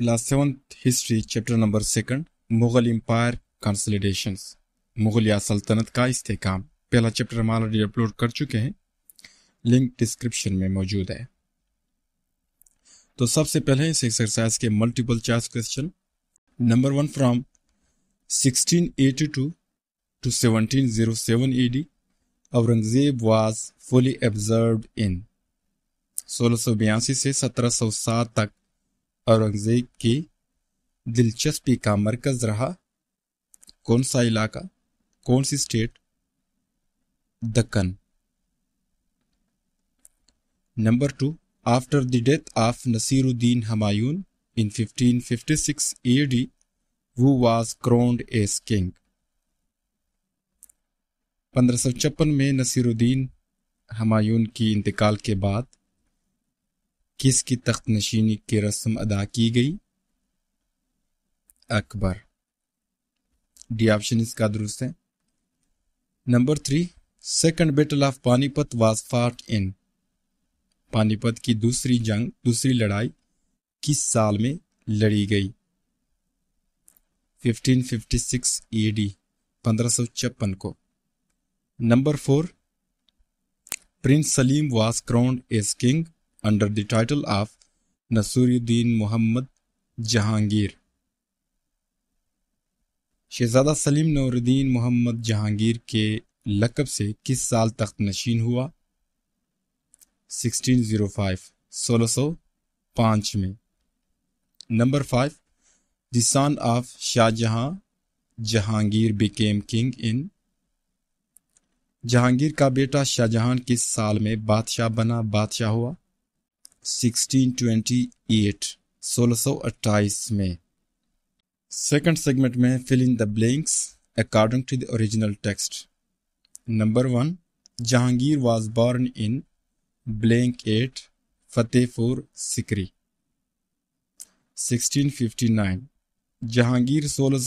Class seventh history chapter number second Mughal empire consolidation मुगलिया सल्तनत का इस्तेकाम पहला चैप्टर हम ऑलरेडी अपलोड कर चुके हैं लिंक डिस्क्रिप्शन में मौजूद है तो सबसे पहले इस एक्सरसाइज के multiple choice question number one from 1682 to 1707 AD Aurangzeb was fully absorbed in सोलह से 1707 तक औरंगजेब की दिलचस्पी का मरकज रहा कौन सा इलाका कौन सी state Deccan number two after the death of Nasiruddin Humayun in 1556 AD वो वाज क्रोन्ड एस किंग पंद्रह में नसीरुद्दीन हमायून की इंतकाल के बाद किसकी तख्त नशीनी की रस्म अदा की गई अकबर डी ऑप्शन इसका दुरुस्त है number three second battle of Panipat was fought in Panipat की दूसरी जंग दूसरी लड़ाई किस साल में लड़ी गई 1556 एडी e पंद्रह को number four prince Salim was crowned as king under the title of Nasiruddin Muhammad Jahangir. शहजादा सलीम नौरुद्दीन मोहम्मद जहांगीर के लकब से किस साल तख्त नशीन हुआ 1605 1605 में number five the son of Shahjahan Jahangir became king in Jahangir का बेटा शाहजहां किस साल में बादशाह बना बादशाह हुआ 1628 में सेकंड सेगमेंट में fill in the blanks according to the original text number one Jahangir was born in blank at Fatehpur Sikri 1659 Jahangir सोलह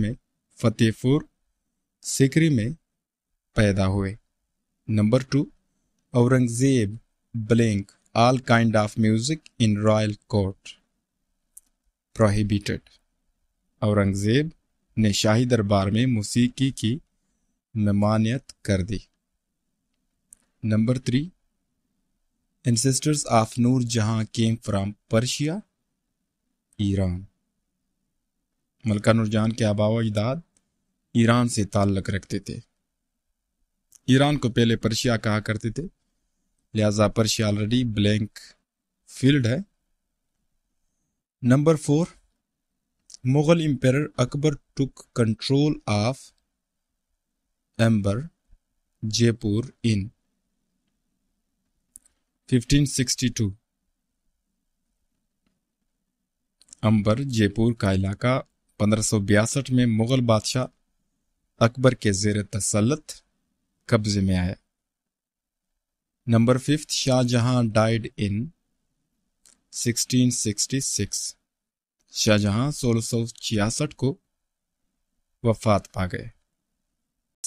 में फतेहपुर सिकरी में पैदा हुए number two Aurangzeb blank all kind of music in royal court prohibited Aurangzeb ने शाही दरबार में मौसीकी की ममानियत कर दी number three ancestors of Noor Jahan came from Persia Iran मलका नूरजान के आबाव अजदाद ईरान से ताल्लक रखते थे ईरान को पहले पर्शिया कहा करते थे लिहाजा पर शी ऑलरेडी ब्लैंक फील्ड है number four Mughal empire Akbar took control of Amber Jaipur in 1562 Amber Jaipur का इलाका पंद्रह में मुग़ल बादशाह अकबर के जेर तसलत कब्ज़े में आया number fifth Shahjahan died in 1666 Shahjahan सोलह को वफात पा गए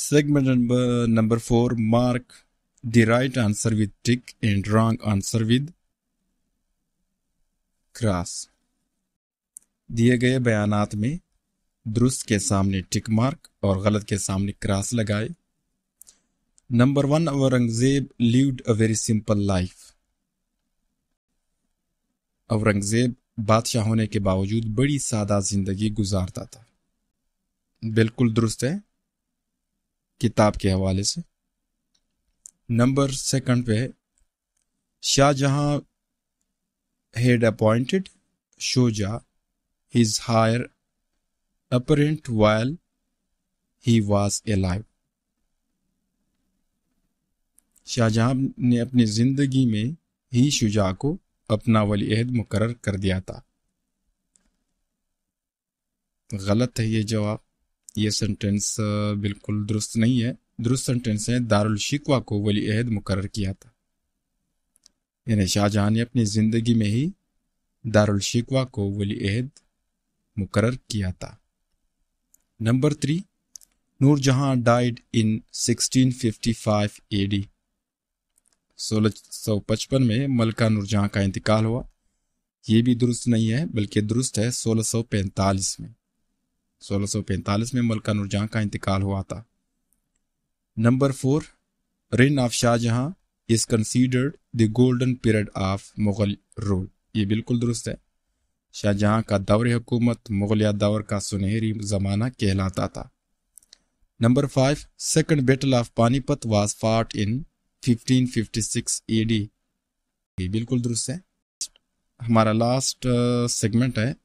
segment number number four mark the right answer with tick and wrong answer with cross दिए गए बयानात में दुरुस्त के सामने टिक मार्क और गलत के सामने क्रॉस लगाए Number one, Aurangzeb lived a very simple life. Aurangzeb बादशाह होने के बावजूद बड़ी सादा जिंदगी गुजारता था बिल्कुल दुरुस्त है किताब के हवाले से नंबर सेकंड पे है Shahjahan had appointed Shuja as heir apparent while he was alive Shahjahan ने अपनी जिंदगी में ही शुजा को अपना वली अहद मुकर कर दिया था गलत है ये जवाब ये सेंटेंस बिल्कुल दुरुस्त नहीं है दुरुस्त सेंटेंस है दारुल शिकवा को वली अहद मुकर किया था यानी शाहजहां ने अपनी ज़िंदगी में ही दारुल शिकवा को वली अहद मुकर किया था number three Noorjahan died in 1655 AD सोलह में मलका नूरजहाँ का इंतकाल हुआ ये भी दुरुस्त नहीं है बल्कि दुरुस्त है 1645 में 1645 में मलका नूरजहाँ का इंतकाल हुआ था number four reign of Shahjahan is considered the golden period of Mughal rule ये बिल्कुल दुरुस्त है शाहजहाँ का दौर हुकूमत मुग़लिया दौर का सुनहरी ज़माना कहलाता था number five second battle of Panipat was fought in 1556 AD बिल्कुल दुरुस्त है हमारा लास्ट सेगमेंट uh, है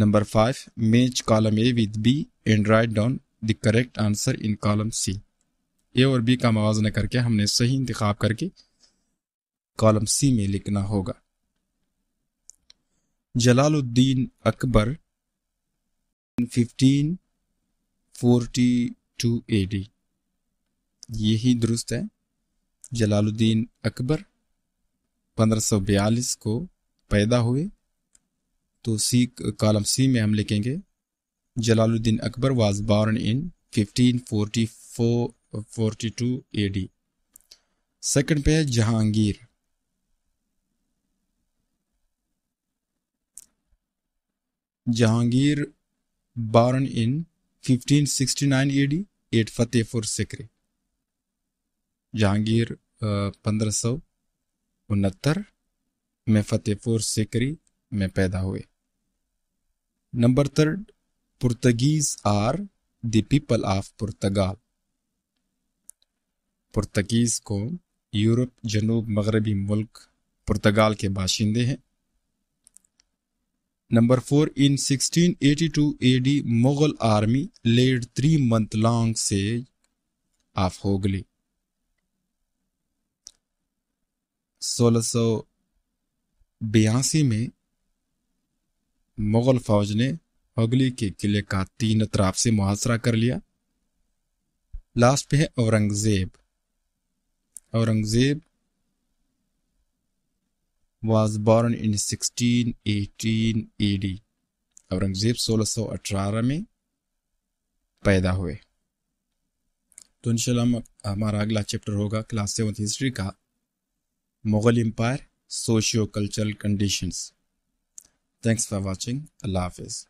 number five match column A with B and write down the correct answer in column C A और बी का मुवजना करके हमने सही इंतखब करके कॉलम सी में लिखना होगा जलालुद्दीन अकबर 1542 एडी यही दुरुस्त है जलालुद्दीन अकबर 1542 को पैदा हुए तो सी कॉलम सी में हम लिखेंगे Jalaluddin Akbar was born in 1544 42 AD second पे है Jahangir Jahangir born in 1569 AD at Fatehpur Sikri Jahangir पंद्रह सौ उनहत्तर में फतेहपुर सिकरी में पैदा हुए number third Portuguese are the people of Portugal Portuguese को यूरोप जनूब मगरबी मुल्क पुर्तगाल के बाशिंदे हैं number four in 1682 AD Mughal army led three month long siege of Hooghly सोलह में मुग़ल फौज ने हगली के किले का तीन अतराफ से मुहासरा कर लिया लास्ट पे है Aurangzeb Aurangzeb was born in 1618 AD Aurangzeb 1618 में पैदा हुए तो इनशाला हमारा अगला चैप्टर होगा क्लास सेवन हिस्ट्री का Mughal Empire, socio-cultural conditions. Thanks for watching. Allah Hafiz.